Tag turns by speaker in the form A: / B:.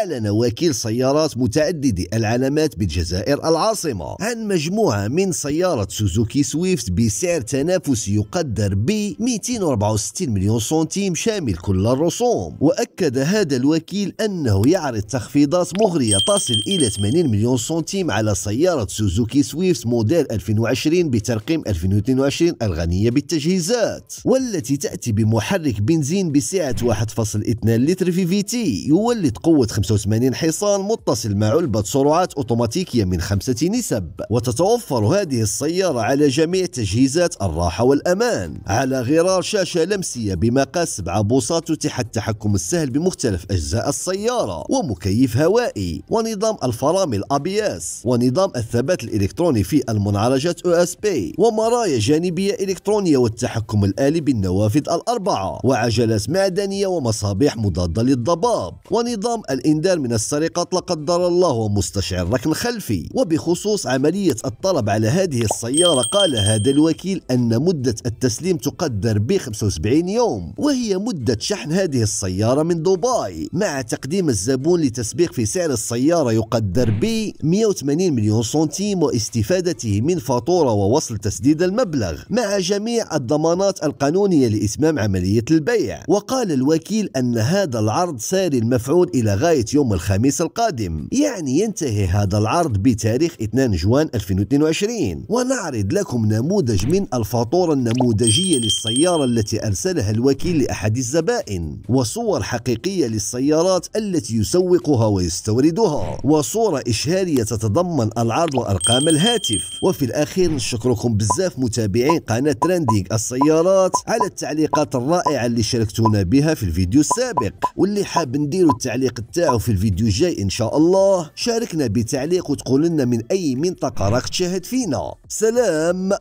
A: أعلن وكيل سيارات متعددة العلامات بالجزائر العاصمة عن مجموعة من سيارات سوزوكي سويفت بسعر تنافسي يقدر ب 264 مليون سنتيم شامل كل الرسوم وأكد هذا الوكيل أنه يعرض تخفيضات مغرية تصل إلى 80 مليون سنتيم على سيارة سوزوكي سويفت موديل 2020 بترقيم 2022 الغنية بالتجهيزات والتي تأتي بمحرك بنزين بسعة 1.2 لتر في في تي يولد قوة 5 85 حصان متصل مع علبة سرعات أوتوماتيكية من خمسة نسب وتتوفر هذه السيارة على جميع تجهيزات الراحة والأمان على غرار شاشة لمسية بمقاس 7 بوصات تتيح التحكم السهل بمختلف أجزاء السيارة ومكيف هوائي ونظام الفرامل أبياس ونظام الثبات الإلكتروني في المنعرجات USB ومرايا جانبية إلكترونية والتحكم الآلي بالنوافذ الأربعة وعجلات معدنية ومصابيح مضادة للضباب ونظام الإنتاج باندار من السرقات لا قدر الله ومستشعر ركن خلفي وبخصوص عملية الطلب على هذه السيارة قال هذا الوكيل أن مدة التسليم تقدر ب 75 يوم وهي مدة شحن هذه السيارة من دبي مع تقديم الزبون لتسبيق في سعر السيارة يقدر ب 180 مليون سنتيم واستفادته من فاتورة ووصل تسديد المبلغ مع جميع الضمانات القانونية لإتمام عملية البيع وقال الوكيل أن هذا العرض ساري المفعول إلى غاية يوم الخميس القادم يعني ينتهي هذا العرض بتاريخ 2 جوان 2022 ونعرض لكم نموذج من الفاتورة النموذجية للسيارة التي أرسلها الوكيل لأحد الزبائن وصور حقيقية للسيارات التي يسوقها ويستوردها وصورة إشهارية تتضمن العرض وأرقام الهاتف وفي الأخير نشكركم بزاف متابعين قناة ترندينج السيارات على التعليقات الرائعة اللي شاركتونا بها في الفيديو السابق واللي حاب نديروا التعليق تاعو في الفيديو الجاي إن شاء الله شاركنا بتعليق وتقول لنا من أي منطقة راك تشاهد فينا سلام